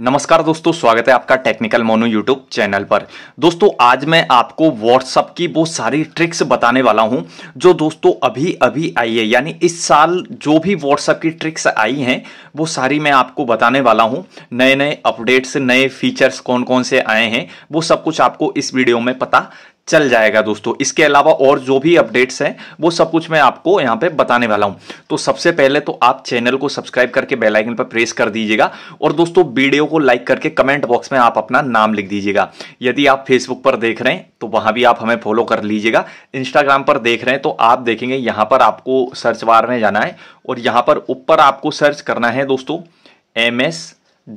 नमस्कार दोस्तों स्वागत है आपका टेक्निकल मोनो यूट्यूब चैनल पर दोस्तों आज मैं आपको व्हाट्सअप की वो सारी ट्रिक्स बताने वाला हूं जो दोस्तों अभी अभी आई है यानी इस साल जो भी व्हाट्सअप की ट्रिक्स आई हैं वो सारी मैं आपको बताने वाला हूं नए नए अपडेट्स नए फीचर्स कौन कौन से आए हैं वो सब कुछ आपको इस वीडियो में पता चल जाएगा दोस्तों इसके अलावा और जो भी अपडेट्स हैं वो सब कुछ मैं आपको यहाँ पे बताने वाला हूँ तो सबसे पहले तो आप चैनल को सब्सक्राइब करके बेल आइकन पर प्रेस कर दीजिएगा और दोस्तों वीडियो को लाइक करके कमेंट बॉक्स में आप अपना नाम लिख दीजिएगा यदि आप फेसबुक पर देख रहे हैं तो वहाँ भी आप हमें फॉलो कर लीजिएगा इंस्टाग्राम पर देख रहे हैं तो आप देखेंगे यहाँ पर आपको सर्च बार में जाना है और यहाँ पर ऊपर आपको सर्च करना है दोस्तों एम एस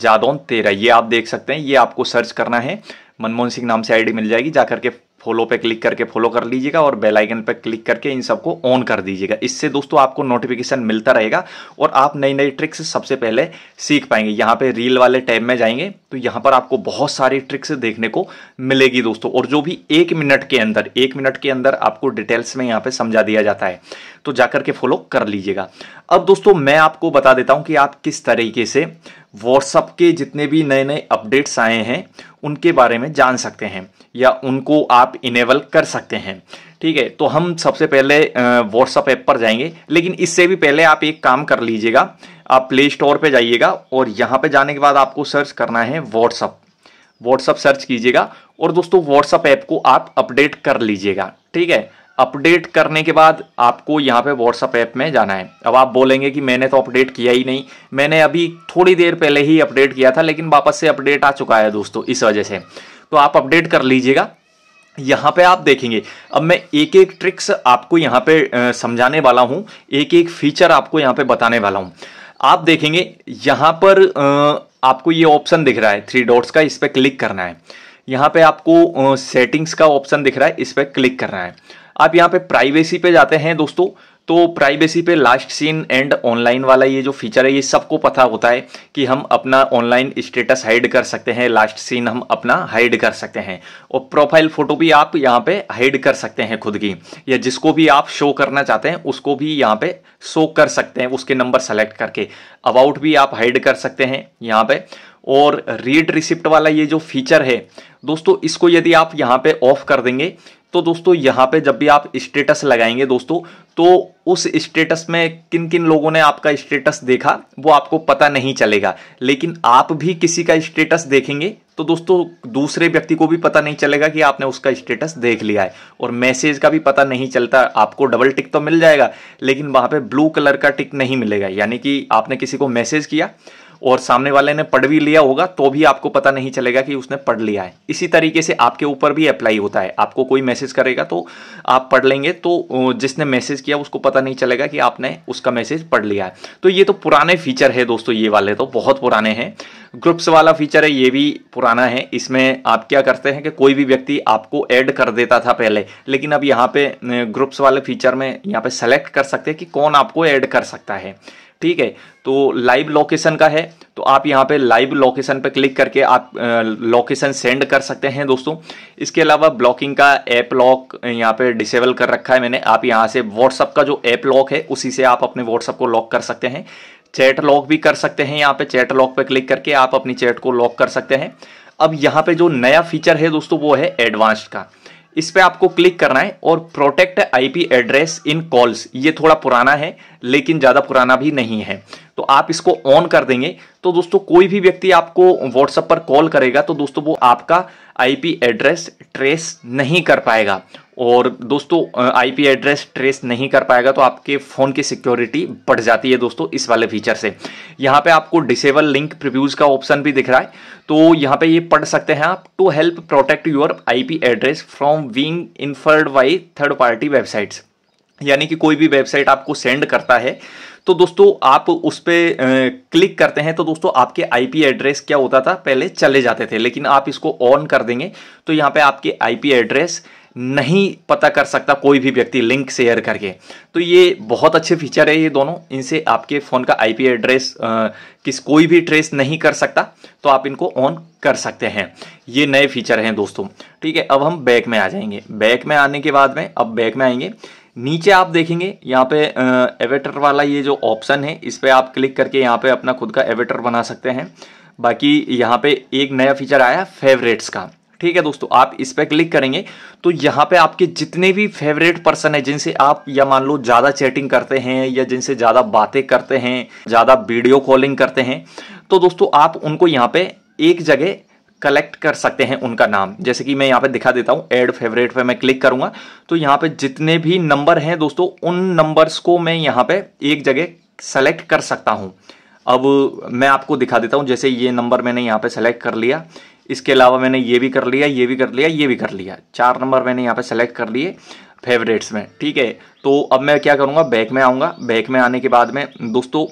जादौन तेरह ये आप देख सकते हैं ये आपको सर्च करना है मनमोहन सिंह नाम से आईडी मिल जाएगी जाकर के फॉलो पे क्लिक करके फॉलो कर लीजिएगा और बेल आइकन पे क्लिक करके इन सबको ऑन कर दीजिएगा इससे दोस्तों आपको नोटिफिकेशन मिलता रहेगा और आप नई नई ट्रिक्स सबसे पहले सीख पाएंगे यहाँ पे रील वाले टैब में जाएंगे तो यहाँ पर आपको बहुत सारी ट्रिक्स देखने को मिलेगी दोस्तों और जो भी एक मिनट के अंदर एक मिनट के अंदर आपको डिटेल्स में यहाँ पर समझा दिया जाता है तो जाकर के फॉलो कर लीजिएगा अब दोस्तों मैं आपको बता देता हूँ कि आप किस तरीके से व्हाट्सअप के जितने भी नए नए अपडेट्स आए हैं उनके बारे में जान सकते हैं या उनको आप इनेबल कर सकते हैं ठीक है तो हम सबसे पहले व्हाट्सअप ऐप पर जाएंगे लेकिन इससे भी पहले आप एक काम कर लीजिएगा आप प्ले स्टोर पर जाइएगा और यहाँ पर जाने के बाद आपको सर्च करना है व्हाट्सअप व्हाट्सअप सर्च कीजिएगा और दोस्तों व्हाट्सअप ऐप को आप अपडेट कर लीजिएगा ठीक है अपडेट करने के बाद आपको यहाँ पे व्हाट्सअप ऐप में जाना है अब आप बोलेंगे कि मैंने तो अपडेट किया ही नहीं मैंने अभी थोड़ी देर पहले ही अपडेट किया था लेकिन वापस से अपडेट आ चुका है दोस्तों इस वजह से तो आप अपडेट कर लीजिएगा यहाँ पे आप देखेंगे अब मैं एक एक ट्रिक्स आपको यहाँ पे समझाने वाला हूँ एक एक फीचर आपको यहाँ पे बताने वाला हूँ आप देखेंगे यहाँ पर आपको ये ऑप्शन दिख रहा है थ्री डॉट्स का इस पर क्लिक करना है यहाँ पे आपको सेटिंग्स का ऑप्शन दिख रहा है इस पर क्लिक करना है आप यहाँ पे प्राइवेसी पे जाते हैं दोस्तों तो प्राइवेसी पे लास्ट सीन एंड ऑनलाइन वाला ये जो फीचर है ये सबको पता होता है कि हम अपना ऑनलाइन स्टेटस हाइड कर सकते हैं लास्ट सीन हम अपना हाइड कर सकते हैं और प्रोफाइल फोटो भी आप यहाँ पे हाइड कर सकते हैं खुद की या जिसको भी आप शो करना चाहते हैं उसको भी यहाँ पे शो कर सकते हैं उसके नंबर सेलेक्ट करके अबाउट भी आप हाइड कर सकते हैं यहाँ पे और रीड रिसिप्ट वाला ये जो फीचर है दोस्तों इसको यदि आप यहाँ पे ऑफ कर देंगे तो दोस्तों यहाँ पे जब भी आप स्टेटस लगाएंगे दोस्तों तो उस स्टेटस में किन किन लोगों ने आपका स्टेटस देखा वो आपको पता नहीं चलेगा लेकिन आप भी किसी का स्टेटस देखेंगे तो दोस्तों दूसरे व्यक्ति को भी पता नहीं चलेगा कि आपने उसका स्टेटस देख लिया है और मैसेज का भी पता नहीं चलता आपको डबल टिक तो मिल जाएगा लेकिन वहाँ पे ब्लू कलर का टिक नहीं मिलेगा यानी कि आपने किसी को मैसेज किया और सामने वाले ने पढ़ भी लिया होगा तो भी आपको पता नहीं चलेगा कि उसने पढ़ लिया है इसी तरीके से आपके ऊपर भी अप्लाई होता है आपको कोई मैसेज करेगा तो आप पढ़ लेंगे तो जिसने मैसेज किया उसको पता नहीं चलेगा कि आपने उसका मैसेज पढ़ लिया है तो ये तो पुराने फीचर है दोस्तों ये वाले तो बहुत पुराने हैं ग्रुप्स वाला फीचर है ये भी पुराना है इसमें आप क्या करते हैं कि कोई भी व्यक्ति आपको ऐड कर देता था पहले लेकिन अब यहाँ पे ग्रुप्स वाले फीचर में यहाँ पे सेलेक्ट कर सकते हैं कि कौन आपको ऐड कर सकता है ठीक है तो लाइव लोकेशन का है तो आप यहाँ पे लाइव लोकेशन पे क्लिक करके आप लोकेशन सेंड कर सकते हैं दोस्तों इसके अलावा ब्लॉकिंग का ऐप लॉक यहाँ पे डिसेबल कर रखा है मैंने आप यहाँ से व्हाट्सअप का जो ऐप लॉक है उसी से आप अपने व्हाट्सअप को लॉक कर सकते हैं चैट लॉक भी कर सकते हैं यहाँ पे चैट लॉक पे क्लिक करके आप अपनी चैट को लॉक कर सकते हैं अब यहाँ पे जो नया फीचर है दोस्तों वो है एडवांस्ड का इस पर आपको क्लिक करना है और protect IP address in calls ये थोड़ा पुराना है लेकिन ज़्यादा पुराना भी नहीं है तो आप इसको ऑन कर देंगे तो दोस्तों कोई भी व्यक्ति आपको व्हाट्सएप पर कॉल करेगा तो दोस्तों वो आपका आईपी एड्रेस ट्रेस नहीं कर पाएगा और दोस्तों आईपी एड्रेस ट्रेस नहीं कर पाएगा तो आपके फ़ोन की सिक्योरिटी बढ़ जाती है दोस्तों इस वाले फीचर से यहाँ पे आपको डिसेबल लिंक प्रिव्यूज़ का ऑप्शन भी दिख रहा है तो यहाँ पे ये पढ़ सकते हैं आप to help protect your IP address from being inferred by third party websites यानी कि कोई भी वेबसाइट आपको सेंड करता है तो दोस्तों आप उस पर क्लिक करते हैं तो दोस्तों आपके आईपी एड्रेस क्या होता था पहले चले जाते थे लेकिन आप इसको ऑन कर देंगे तो यहाँ पे आपके आईपी एड्रेस नहीं पता कर सकता कोई भी व्यक्ति लिंक शेयर करके तो ये बहुत अच्छे फीचर है ये दोनों इनसे आपके फ़ोन का आईपी एड्रेस किस कोई भी ट्रेस नहीं कर सकता तो आप इनको ऑन कर सकते हैं ये नए फीचर हैं दोस्तों ठीक है अब हम बैक में आ जाएंगे बैक में आने के बाद में अब बैक में आएंगे नीचे आप देखेंगे यहाँ पे एवेटर वाला ये जो ऑप्शन है इस पर आप क्लिक करके यहाँ पे अपना खुद का एवेटर बना सकते हैं बाकी यहाँ पे एक नया फीचर आया फेवरेट्स का ठीक है दोस्तों आप इस पर क्लिक करेंगे तो यहाँ पे आपके जितने भी फेवरेट पर्सन है जिनसे आप या मान लो ज़्यादा चैटिंग करते हैं या जिनसे ज़्यादा बातें करते हैं ज़्यादा वीडियो कॉलिंग करते हैं तो दोस्तों आप उनको यहाँ पे एक जगह कलेक्ट कर सकते हैं उनका नाम जैसे कि मैं यहाँ पे दिखा देता हूँ एड फेवरेट पे मैं क्लिक करूँगा तो यहाँ पे जितने भी नंबर हैं दोस्तों उन नंबर्स को मैं यहाँ पे एक जगह सेलेक्ट कर सकता हूँ अब मैं आपको दिखा देता हूँ जैसे ये नंबर मैंने यहाँ पे सेलेक्ट कर लिया इसके अलावा मैंने ये भी कर लिया ये भी कर लिया ये भी कर लिया चार नंबर मैंने यहाँ पे सेलेक्ट कर लिए फेवरेट्स में ठीक है तो अब मैं क्या करूँगा बैक में आऊँगा बैक में आने के बाद में दोस्तों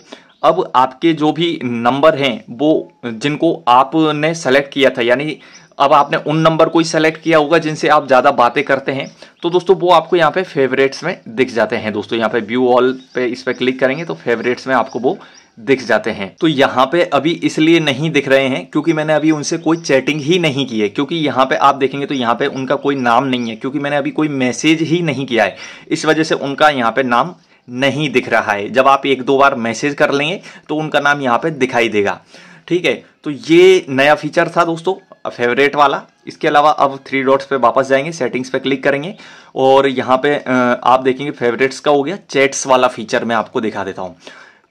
अब आपके जो भी नंबर हैं वो जिनको आपने सेलेक्ट किया था यानी अब आपने उन नंबर को ही सेलेक्ट किया होगा जिनसे आप ज़्यादा बातें करते हैं तो दोस्तों वो आपको यहाँ पे फेवरेट्स में दिख जाते हैं दोस्तों यहाँ पे व्यू ऑल पे इस पर क्लिक करेंगे तो फेवरेट्स में आपको वो दिख जाते हैं तो यहाँ पे अभी इसलिए नहीं दिख रहे हैं क्योंकि मैंने अभी उनसे कोई चैटिंग ही नहीं की है क्योंकि यहाँ पे आप देखेंगे तो यहाँ पे उनका कोई नाम नहीं है क्योंकि मैंने अभी कोई मैसेज ही नहीं किया है इस वजह से उनका यहाँ पे नाम नहीं दिख रहा है जब आप एक दो बार मैसेज कर लेंगे तो उनका नाम यहाँ पे दिखाई देगा ठीक है तो ये नया फीचर था दोस्तों फेवरेट वाला इसके अलावा अब थ्री डॉट्स पे वापस जाएंगे सेटिंग्स पे क्लिक करेंगे और यहाँ पे आप देखेंगे फेवरेट्स का हो गया चैट्स वाला फीचर मैं आपको दिखा देता हूँ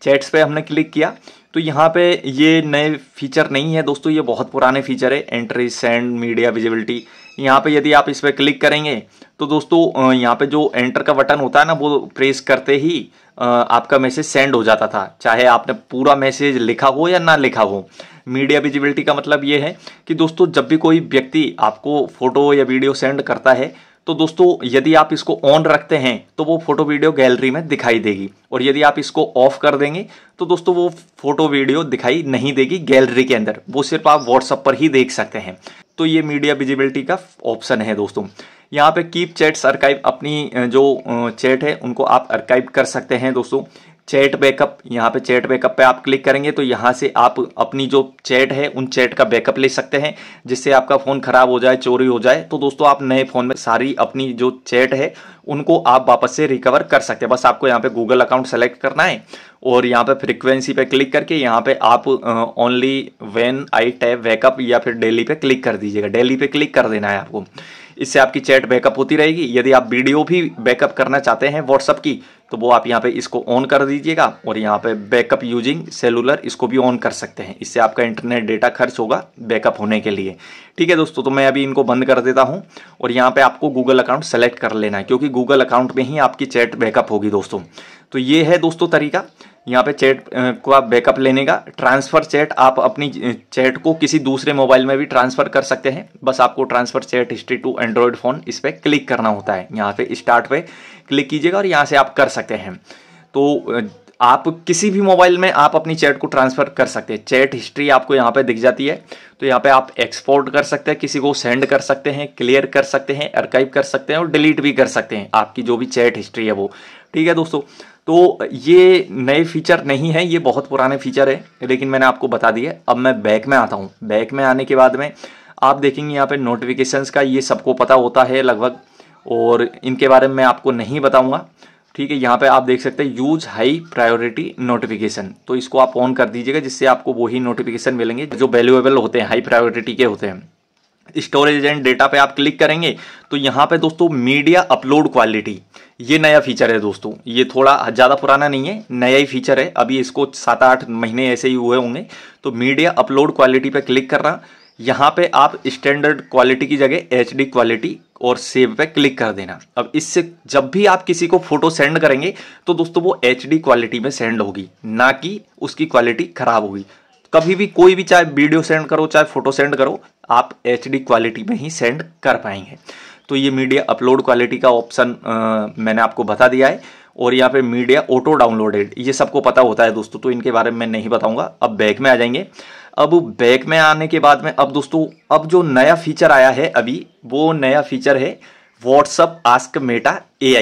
चैट्स पे हमने क्लिक किया तो यहाँ पे ये नए फीचर नहीं है दोस्तों ये बहुत पुराने फीचर है एंट्री सेंड मीडिया विजिबिलिटी यहाँ पे यदि आप इस पर क्लिक करेंगे तो दोस्तों यहाँ पे जो एंटर का बटन होता है ना वो प्रेस करते ही आपका मैसेज सेंड हो जाता था चाहे आपने पूरा मैसेज लिखा हो या ना लिखा हो मीडिया विजिबिलिटी का मतलब ये है कि दोस्तों जब भी कोई व्यक्ति आपको फोटो या वीडियो सेंड करता है तो दोस्तों यदि आप इसको ऑन रखते हैं तो वो फोटो वीडियो गैलरी में दिखाई देगी और यदि आप इसको ऑफ कर देंगे तो दोस्तों वो फोटो वीडियो दिखाई नहीं देगी गैलरी के अंदर वो सिर्फ आप व्हाट्सअप पर ही देख सकते हैं तो ये मीडिया विजिबिलिटी का ऑप्शन है दोस्तों यहाँ पे कीप चैट्स अर्काइव अपनी जो चैट है उनको आप अर्काइव कर सकते हैं दोस्तों चैट बैकअप यहाँ पे चैट बैकअप पे आप क्लिक करेंगे तो यहाँ से आप अपनी जो चैट है उन चैट का बैकअप ले सकते हैं जिससे आपका फ़ोन ख़राब हो जाए चोरी हो जाए तो दोस्तों आप नए फ़ोन में सारी अपनी जो चैट है उनको आप वापस से रिकवर कर सकते हैं बस आपको यहाँ पे गूगल अकाउंट सेलेक्ट करना है और यहाँ पे फ्रीक्वेंसी पे क्लिक करके यहाँ पे आप only when I tap backup या फिर डेली पे क्लिक कर दीजिएगा डेली पे क्लिक कर देना है आपको इससे आपकी चैट बैकअप होती रहेगी यदि आप वीडियो भी बैकअप करना चाहते हैं व्हाट्सअप की तो वो आप यहाँ पे इसको ऑन कर दीजिएगा और यहाँ पे बैकअप यूजिंग सेलुलर इसको भी ऑन कर सकते हैं इससे आपका इंटरनेट डेटा खर्च होगा बैकअप होने के लिए ठीक है दोस्तों तो मैं अभी इनको बंद कर देता हूँ और यहाँ पे आपको गूगल अकाउंट सेलेक्ट कर लेना है क्योंकि गूगल अकाउंट में ही आपकी चैट बैकअप होगी दोस्तों तो ये है दोस्तों तरीका यहाँ पे चैट को आप बैकअप लेने का ट्रांसफ़र चैट आप अपनी चैट को किसी दूसरे मोबाइल में भी ट्रांसफ़र कर सकते हैं बस आपको transfer chat history to android phone इस पर क्लिक करना होता है यहाँ पे स्टार्ट पे क्लिक कीजिएगा और यहाँ से आप कर सकते हैं तो आप किसी भी मोबाइल में आप अपनी चैट को ट्रांसफ़र कर सकते हैं चैट हिस्ट्री आपको यहाँ पे दिख जाती है तो यहाँ पे आप एक्सपोर्ट कर सकते हैं किसी को सेंड कर सकते हैं क्लियर कर सकते हैं अर्काइव कर सकते हैं और डिलीट भी कर सकते हैं आपकी जो भी चैट हिस्ट्री है वो ठीक है दोस्तों तो ये नए फीचर नहीं है ये बहुत पुराने फीचर है लेकिन मैंने आपको बता दिया अब मैं बैक में आता हूँ बैक में आने के बाद में आप देखेंगे यहाँ पे नोटिफिकेशंस का ये सबको पता होता है लगभग और इनके बारे में मैं आपको नहीं बताऊँगा ठीक है यहाँ पे आप देख सकते हैं यूज हाई प्रायोरिटी नोटिफिकेशन तो इसको आप ऑन कर दीजिएगा जिससे आपको वही नोटिफिकेशन मिलेंगे जो वैल्यूएबल होते हैं हाई प्रायोरिटी के होते हैं स्टोरेज एंड डेटा पे आप क्लिक करेंगे तो यहाँ पे दोस्तों मीडिया अपलोड क्वालिटी ये नया फीचर है दोस्तों ये थोड़ा ज़्यादा पुराना नहीं है नया ही फीचर है अभी इसको सात आठ महीने ऐसे ही हुए होंगे तो मीडिया अपलोड क्वालिटी पे क्लिक करना यहाँ पे आप स्टैंडर्ड क्वालिटी की जगह एच क्वालिटी और सेव पे क्लिक कर देना अब इससे जब भी आप किसी को फोटो सेंड करेंगे तो दोस्तों वो एच क्वालिटी में सेंड होगी ना कि उसकी क्वालिटी खराब होगी कभी भी कोई भी चाहे वीडियो सेंड करो चाहे फोटो सेंड करो आप एच क्वालिटी में ही सेंड कर पाएंगे तो ये मीडिया अपलोड क्वालिटी का ऑप्शन मैंने आपको बता दिया है और यहाँ पे मीडिया ऑटो डाउनलोडेड ये सबको पता होता है दोस्तों तो इनके बारे में मैं नहीं बताऊंगा अब बैक में आ जाएंगे अब बैक में आने के बाद में अब दोस्तों अब जो नया फीचर आया है अभी वो नया फीचर है व्हाट्सअप आस्क मेटा ए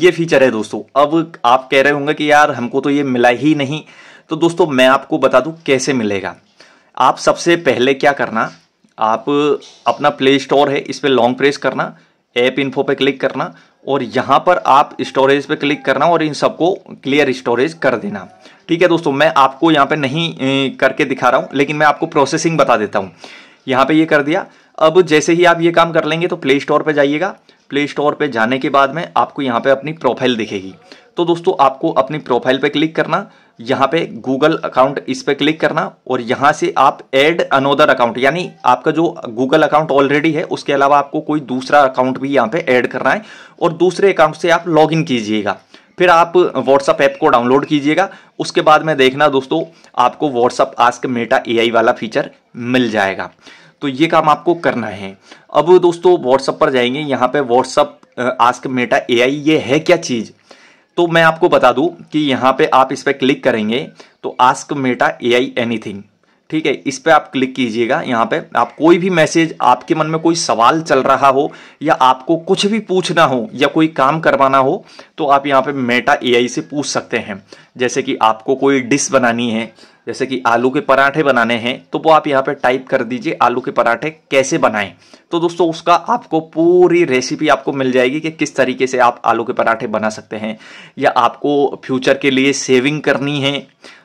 ये फीचर है दोस्तों अब आप कह रहे होंगे कि यार हमको तो ये मिला ही नहीं तो दोस्तों मैं आपको बता दूं कैसे मिलेगा आप सबसे पहले क्या करना आप अपना प्ले स्टोर है इस पर लॉन्ग प्रेस करना ऐप इन्फो पे क्लिक करना और यहाँ पर आप स्टोरेज पे क्लिक करना और इन सबको क्लियर स्टोरेज कर देना ठीक है दोस्तों मैं आपको यहाँ पे नहीं करके दिखा रहा हूँ लेकिन मैं आपको प्रोसेसिंग बता देता हूँ यहाँ पे ये कर दिया अब जैसे ही आप ये काम कर लेंगे तो प्ले स्टोर पर जाइएगा प्ले स्टोर पर जाने के बाद में आपको यहाँ पर अपनी प्रोफाइल दिखेगी तो दोस्तों आपको अपनी प्रोफाइल पर क्लिक करना यहाँ पे गूगल अकाउंट इस पर क्लिक करना और यहाँ से आप एड अनोदर अकाउंट यानी आपका जो गूगल अकाउंट ऑलरेडी है उसके अलावा आपको कोई दूसरा अकाउंट भी यहाँ पे ऐड करना है और दूसरे अकाउंट से आप लॉगिन कीजिएगा फिर आप व्हाट्सअप ऐप को डाउनलोड कीजिएगा उसके बाद में देखना दोस्तों आपको व्हाट्सअप आस्क मेटा ए वाला फीचर मिल जाएगा तो ये काम आपको करना है अब दोस्तों व्हाट्सअप पर जाएंगे यहाँ पर व्हाट्सअप आस्क मेटा ए ये है क्या चीज़ तो मैं आपको बता दूं कि यहाँ पे आप इस पर क्लिक करेंगे तो ask Meta A I anything ठीक है इस पर आप क्लिक कीजिएगा यहाँ पे आप कोई भी मैसेज आपके मन में कोई सवाल चल रहा हो या आपको कुछ भी पूछना हो या कोई काम करवाना हो तो आप यहाँ पे मेटा एआई से पूछ सकते हैं जैसे कि आपको कोई डिश बनानी है जैसे कि आलू के पराठे बनाने हैं तो वो आप यहाँ पे टाइप कर दीजिए आलू के पराठे कैसे बनाएं तो दोस्तों उसका आपको पूरी रेसिपी आपको मिल जाएगी कि किस तरीके से आप आलू के पराठे बना सकते हैं या आपको फ्यूचर के लिए सेविंग करनी है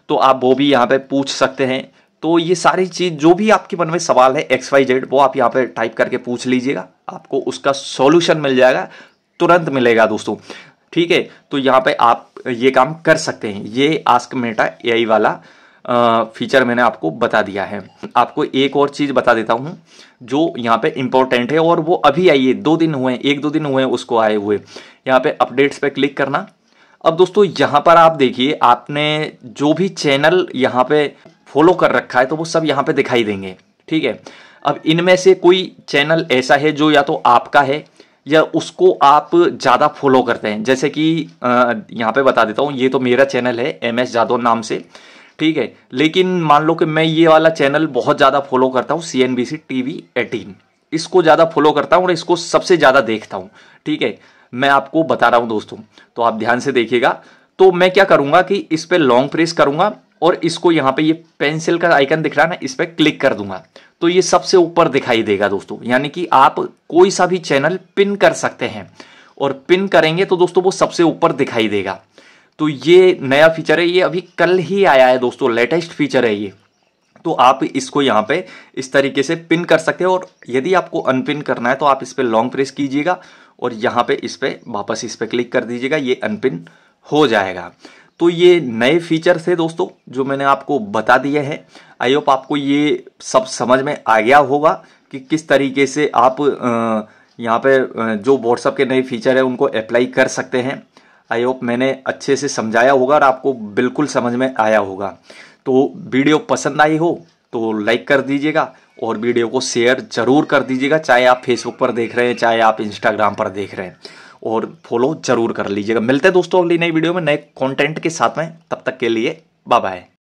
तो आप वो भी यहाँ पर पूछ सकते हैं तो ये सारी चीज़ जो भी आपके मन में सवाल है एक्स वाई जेड वो आप यहाँ पर टाइप करके पूछ लीजिएगा आपको उसका सॉल्यूशन मिल जाएगा तुरंत मिलेगा दोस्तों ठीक है तो यहाँ पे आप ये काम कर सकते हैं ये आस्क मेटा एआई वाला फीचर मैंने आपको बता दिया है आपको एक और चीज़ बता देता हूँ जो यहाँ पे इम्पोर्टेंट है और वो अभी आई है दो दिन हुए हैं एक दो दिन हुए हैं उसको आए हुए यहाँ पे अपडेट्स पे क्लिक करना अब दोस्तों यहाँ पर आप देखिए आपने जो भी चैनल यहाँ पे फॉलो कर रखा है तो वो सब यहाँ पे दिखाई देंगे ठीक है अब इनमें से कोई चैनल ऐसा है जो या तो आपका है या उसको आप ज़्यादा फॉलो करते हैं जैसे कि यहाँ पे बता देता हूँ ये तो मेरा चैनल है एम एस जादव नाम से ठीक है लेकिन मान लो कि मैं ये वाला चैनल बहुत ज़्यादा फॉलो करता हूँ C N B C T V eighteen इसको ज़्यादा फॉलो करता हूँ और इसको सबसे ज़्यादा देखता हूँ ठीक है मैं आपको बता रहा हूँ दोस्तों तो आप ध्यान से देखिएगा तो मैं क्या करूँगा कि इस पर लॉन्ग प्रेस करूँगा और इसको यहाँ पे ये पेंसिल का आइकन दिख रहा है ना इस पर क्लिक कर दूंगा तो ये सबसे ऊपर दिखाई देगा दोस्तों यानी कि आप कोई सा भी चैनल पिन कर सकते हैं और पिन करेंगे तो दोस्तों वो सबसे ऊपर दिखाई देगा तो ये नया फीचर है ये अभी कल ही आया है दोस्तों लेटेस्ट फीचर है ये तो आप इसको यहाँ पे इस तरीके से पिन कर सकते हैं और यदि आपको अनपिन करना है तो आप इस पर लॉन्ग प्रेस कीजिएगा और यहाँ पे इस पर वापस इस पर क्लिक कर दीजिएगा ये अनपिन हो जाएगा तो ये नए फीचर थे दोस्तों जो मैंने आपको बता दिए हैं आई होप आपको ये सब समझ में आ गया होगा कि किस तरीके से आप यहाँ पे जो व्हाट्सअप के नए फीचर हैं उनको अप्लाई कर सकते हैं आई होप मैंने अच्छे से समझाया होगा और आपको बिल्कुल समझ में आया होगा तो वीडियो पसंद आई हो तो लाइक कर दीजिएगा और वीडियो को शेयर ज़रूर कर दीजिएगा चाहे आप फेसबुक पर देख रहे हैं चाहे आप इंस्टाग्राम पर देख रहे हैं और फॉलो ज़रूर कर लीजिएगा मिलते हैं दोस्तों अगली नई वीडियो में नए कंटेंट के साथ में तब तक के लिए बाय बाय